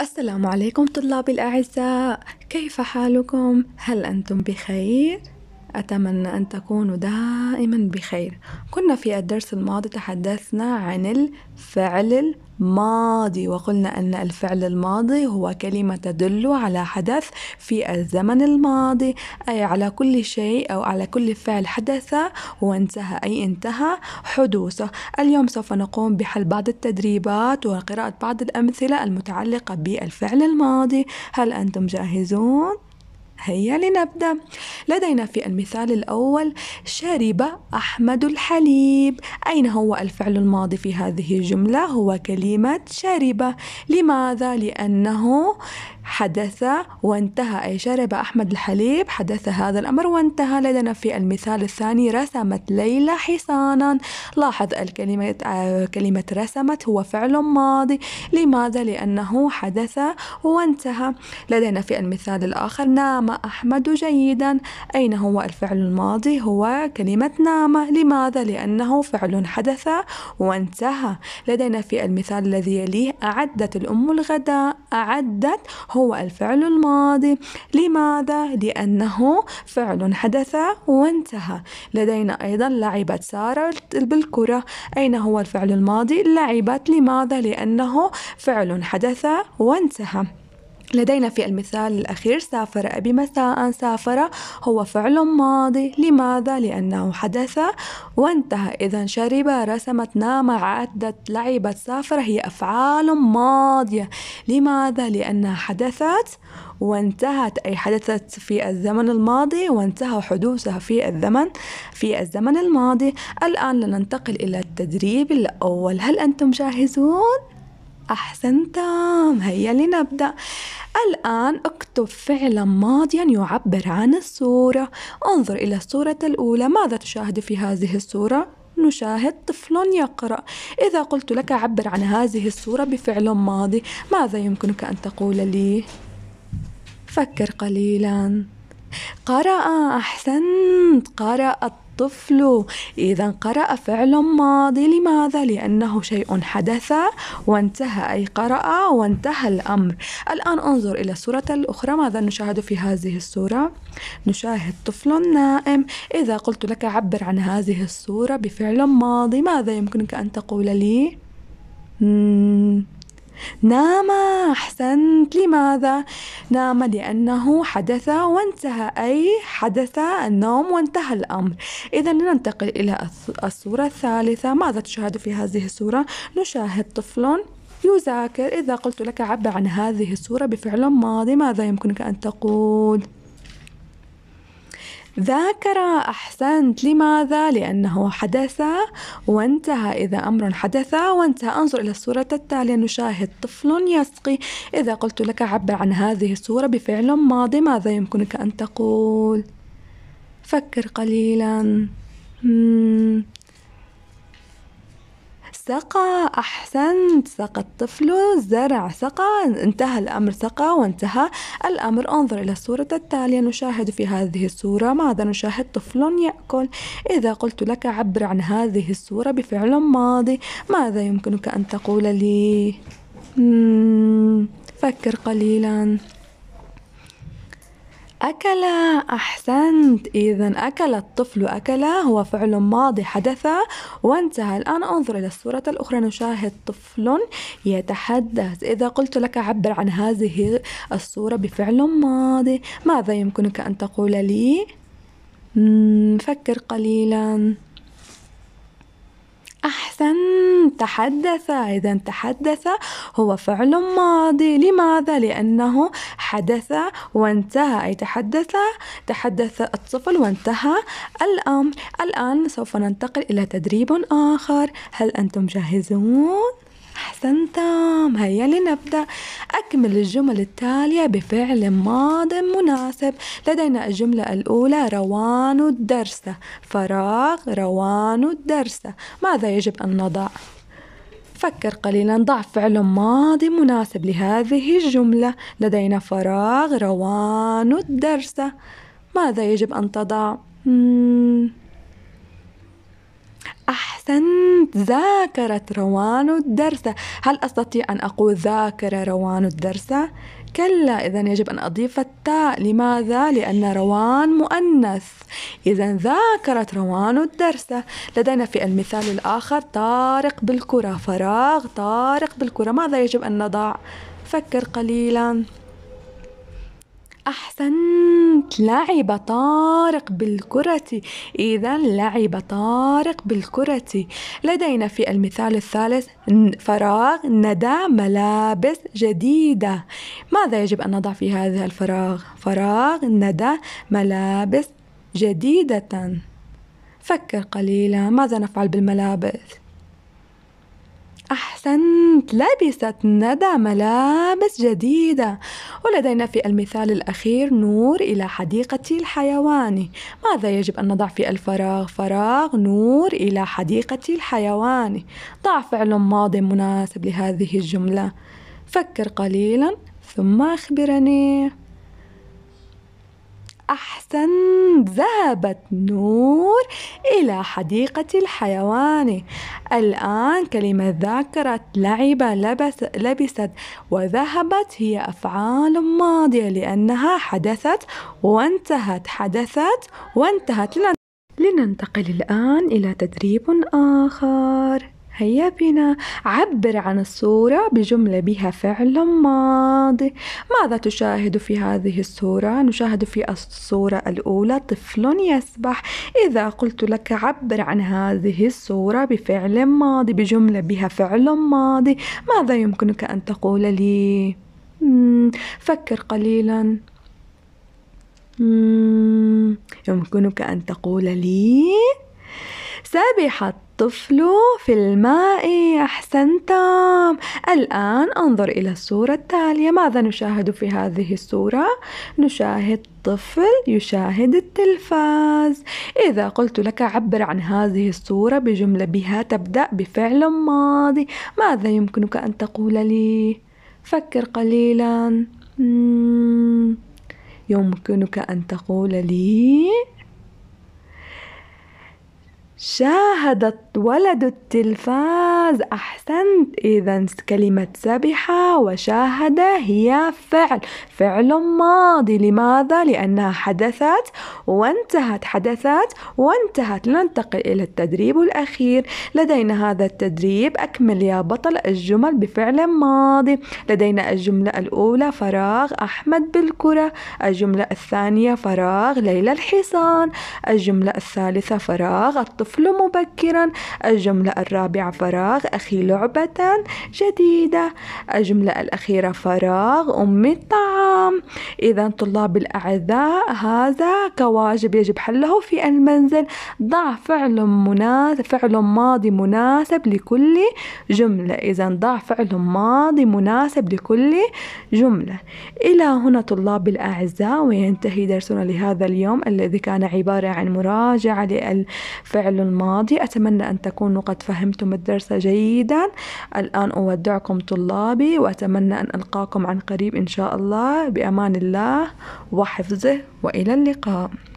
السلام عليكم طلابي الأعزاء كيف حالكم؟ هل أنتم بخير؟ أتمنى أن تكونوا دائما بخير كنا في الدرس الماضي تحدثنا عن الفعل الماضي وقلنا أن الفعل الماضي هو كلمة تدل على حدث في الزمن الماضي أي على كل شيء أو على كل فعل حدث وانتهى أي انتهى حدوثه اليوم سوف نقوم بحل بعض التدريبات وقراءة بعض الأمثلة المتعلقة بالفعل الماضي هل أنتم جاهزون؟ هيا لنبدأ لدينا في المثال الأول شرب أحمد الحليب أين هو الفعل الماضي في هذه الجملة؟ هو كلمة شرب لماذا؟ لأنه حدث وانتهى أي شرب أحمد الحليب حدث هذا الأمر وانتهى لدينا في المثال الثاني رسمت ليلى حصانا لاحظ الكلمة كلمة رسمت هو فعل ماضي لماذا؟ لأنه حدث وانتهى لدينا في المثال الآخر نام أحمد جيدا أين هو الفعل الماضي؟ هو كلمة نام لماذا؟ لأنه فعل حدث وانتهى لدينا في المثال الذي يليه أعدت الأم الغداء أعدت هو الفعل الماضي لماذا؟ لأنه فعل حدث وانتهى لدينا أيضا لعبت سارة بالكرة أين هو الفعل الماضي؟ لعبت لماذا؟ لأنه فعل حدث وانتهى لدينا في المثال الأخير سافر أبي مساء سافر هو فعل ماضي لماذا؟ لأنه حدث وانتهى إذا شرب رسمت نام عدت لعبت سافر هي أفعال ماضية لماذا؟ لأنها حدثت وانتهت أي حدثت في الزمن الماضي وانتهى حدوثها في الزمن في الزمن الماضي الآن لننتقل إلى التدريب الأول هل أنتم جاهزون؟ أحسنتم هيا لنبدأ الآن اكتب فعلا ماضيا يعبر عن الصورة انظر إلى الصورة الأولى ماذا تشاهد في هذه الصورة؟ نشاهد طفل يقرأ إذا قلت لك عبر عن هذه الصورة بفعل ماضي ماذا يمكنك أن تقول لي؟ فكر قليلا قرأ أحسنت قرأ الطفل إذا قرأ فعل ماضي لماذا؟ لأنه شيء حدث وانتهى أي قرأ وانتهى الأمر الآن انظر إلى الصورة الأخرى ماذا نشاهد في هذه الصورة؟ نشاهد طفل نائم إذا قلت لك عبر عن هذه الصورة بفعل ماضي ماذا يمكنك أن تقول لي؟ مم. نام أحسنت لماذا؟ نام لأنه حدث وانتهى أي حدث النوم وانتهى الأمر إذا لننتقل إلى الصورة الثالثة ماذا تشاهد في هذه الصورة؟ نشاهد طفل يذاكر إذا قلت لك عبر عن هذه الصورة بفعل ماضي ماذا يمكنك أن تقول؟ ذاكر أحسنت لماذا؟ لأنه حدث وانتهى إذا أمر حدث وانتهى انظر إلى الصورة التالية نشاهد طفل يسقي إذا قلت لك عبر عن هذه الصورة بفعل ماضي ماذا يمكنك أن تقول؟ فكر قليلا سقى أحسنت سقى الطفل زرع سقى انتهى الأمر سقى وانتهى الأمر انظر إلى الصورة التالية نشاهد في هذه الصورة ماذا نشاهد طفل يأكل إذا قلت لك عبر عن هذه الصورة بفعل ماضي ماذا يمكنك أن تقول لي فكر قليلاً أكل أحسنت إذا أكل الطفل أكل هو فعل ماضي حدث وانتهى الآن انظر إلى الصورة الأخرى نشاهد طفل يتحدث إذا قلت لك عبر عن هذه الصورة بفعل ماضي ماذا يمكنك أن تقول لي؟ فكر قليلاً أحسن تحدث إذا تحدث هو فعل ماضي لماذا؟ لأنه حدث وانتهى أي تحدث تحدث الطفل وانتهى الأمر الآن سوف ننتقل إلى تدريب آخر هل أنتم جاهزون؟ أحسنتم هيا لنبدأ أكمل الجمل التالية بفعل ماض مناسب لدينا الجملة الأولى روان الدرس فراغ روان الدرس ماذا يجب أن نضع؟ فكر قليلا ضع فعل ماضي مناسب لهذه الجملة لدينا فراغ روان الدرس ماذا يجب أن تضع؟ أحسنت ذاكرت روان الدرس هل أستطيع أن أقول ذاكر روان الدرس؟ كلا إذا يجب أن أضيف التاء لماذا؟ لأن روان مؤنث إذا ذاكرت روان الدرس لدينا في المثال الآخر طارق بالكرة فراغ طارق بالكرة ماذا يجب أن نضع؟ فكر قليلاً أحسنت لعب طارق بالكرة إذا لعب طارق بالكرة لدينا في المثال الثالث فراغ ندى ملابس جديدة ماذا يجب أن نضع في هذا الفراغ؟ فراغ ندى ملابس جديدة فكر قليلا ماذا نفعل بالملابس؟ أحسنت لبست ندى ملابس جديدة ولدينا في المثال الأخير نور إلى حديقة الحيوان ماذا يجب أن نضع في الفراغ؟ فراغ نور إلى حديقة الحيوان ضع فعل ماضي مناسب لهذه الجملة فكر قليلا ثم أخبرني أحسن ذهبت نور إلى حديقة الحيوان الآن كلمة ذاكرت لعب لبس لبست وذهبت هي أفعال ماضية لأنها حدثت وانتهت حدثت وانتهت لننتقل الآن إلى تدريب آخر هيا بنا عبر عن الصورة بجملة بها فعل ماضي ماذا تشاهد في هذه الصورة؟ نشاهد في الصورة الأولى طفل يسبح إذا قلت لك عبر عن هذه الصورة بفعل ماضي بجملة بها فعل ماضي ماذا يمكنك أن تقول لي؟ فكر قليلا يمكنك أن تقول لي سبح الطفل في الماء أحسنتم الآن انظر إلى الصورة التالية ماذا نشاهد في هذه الصورة؟ نشاهد طفل يشاهد التلفاز إذا قلت لك عبر عن هذه الصورة بجملة بها تبدأ بفعل ماضي ماذا يمكنك أن تقول لي؟ فكر قليلا يمكنك أن تقول لي شاهد ولد التلفاز أحسنت إذا كلمة سبحة وشاهد هي فعل فعل ماضي لماذا؟ لأنها حدثت وانتهت حدثت وانتهت لننتقل إلى التدريب الأخير لدينا هذا التدريب أكمل يا بطل الجمل بفعل ماضي لدينا الجملة الأولى فراغ أحمد بالكرة الجملة الثانية فراغ ليلى الحصان الجملة الثالثة فراغ الطفل الطفل مبكرا الجملة الرابعة فراغ أخي لعبة جديدة الجملة الأخيرة فراغ أمي الطعام إذا طلاب الأعزاء هذا كواجب يجب حله في المنزل ضع فعل مناسب فعل ماضي مناسب لكل جملة إذا ضع فعل ماضي مناسب لكل جملة إلى هنا طلاب الأعزاء وينتهي درسنا لهذا اليوم الذي كان عبارة عن مراجعة للفعل الماضي أتمنى أن تكونوا قد فهمتم الدرس جيدا الآن أودعكم طلابي وأتمنى أن ألقاكم عن قريب إن شاء الله بأمان الله وحفظه وإلى اللقاء